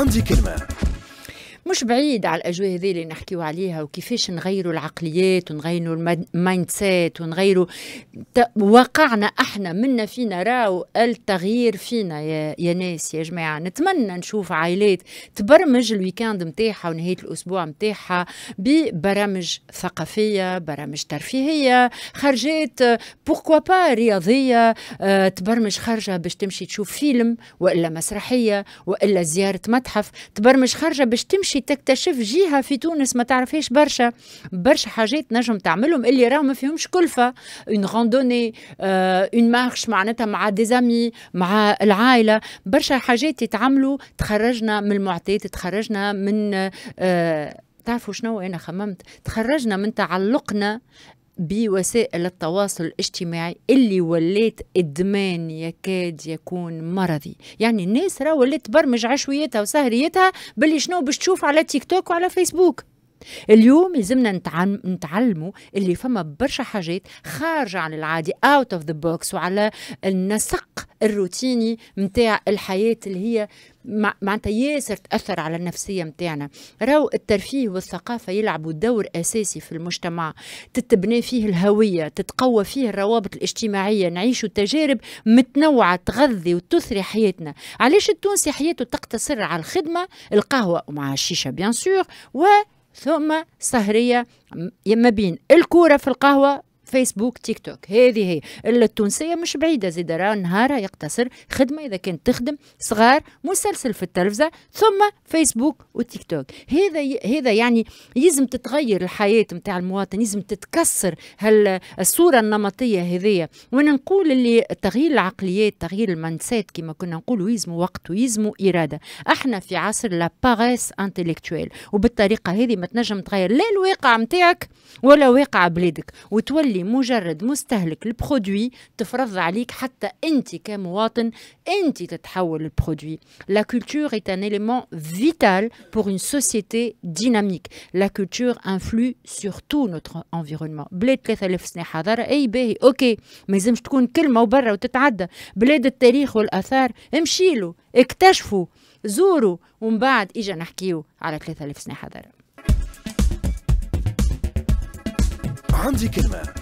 عندي كلمة مش بعيد على الاجواء هذه اللي نحكيو عليها وكيفاش نغيروا العقليات ونغيروا المايند سيت ونغيروا واقعنا احنا منا فينا راو التغيير فينا يا, يا ناس يا جماعه نتمنى نشوف عائلات تبرمج الويكاند نتاعها ونهايه الاسبوع نتاعها ببرامج ثقافيه برامج ترفيهيه خرجات بوركوا با رياضيه آه، تبرمج خرجه باش تمشي تشوف فيلم والا مسرحيه والا زياره متحف تبرمج خرجه باش تمشي تكتشف جهه في تونس ما تعرفهاش برشا برشا حاجات نجم تعملهم اللي راهم ما فيهمش كلفه اون غوندوني اون مارش معناتها مع ديزامي مع العائله برشا حاجات يتعملوا تخرجنا من المعطيات تخرجنا من آه تعرفوا شنو انا خممت تخرجنا من تعلقنا بوسائل التواصل الاجتماعي اللي ولات ادمان يكاد يكون مرضي يعني الناس راه ولات تبرمج عشويتها وسهريتها باللي شنو باش تشوف على تيك توك وعلى فيسبوك اليوم يلزمنا نتعلموا اللي فما برشا حاجات خارجة عن العادي اوت اوف ذا بوكس وعلى النسق الروتيني متاع الحياة اللي هي معناتها ياسر تاثر على النفسيه نتاعنا راو الترفيه والثقافه يلعبوا دور اساسي في المجتمع تتبنى فيه الهويه تتقوى فيه الروابط الاجتماعيه نعيشوا تجارب متنوعه تغذي وتثري حياتنا علاش التونسي حياته تقتصر على الخدمه القهوه ومع الشيشه بيان سور و ثم سهرية ما بين الكورة في القهوة فيسبوك تيك توك هذه هي التونسيه مش بعيده زيد راه نهارها يقتصر خدمه اذا كانت تخدم صغار مسلسل في التلفزه ثم فيسبوك وتيك توك هذا هذا يعني يلزم تتغير الحياه نتاع المواطن يزم تتكسر هالصوره النمطيه هذيا وانا نقول اللي تغيير العقليات تغيير المنسات كما كنا نقولوا يلزموا وقت ويلزموا اراده احنا في عصر لا باغيس انتليكتويل وبالطريقه هذه ما تنجم تغير لا الواقع نتاعك ولا واقع بلادك وتولي تولي مجرد مستهلك البرودوي تفرض عليك حتى انت كمواطن انت تتحول البرودوي لا كولتور est un élément vital pour une société dynamique la culture influe sur tout notre environnement بلاد 3000 سنه حضاره اي باهي اوكي ما لازمش تكون كلمه وبرا وتتعدى بلاد التاريخ والاثار امشيلو اكتشفوا زوروا ومن بعد اجا نحكيو على 3000 سنه حضاره عندي كلمة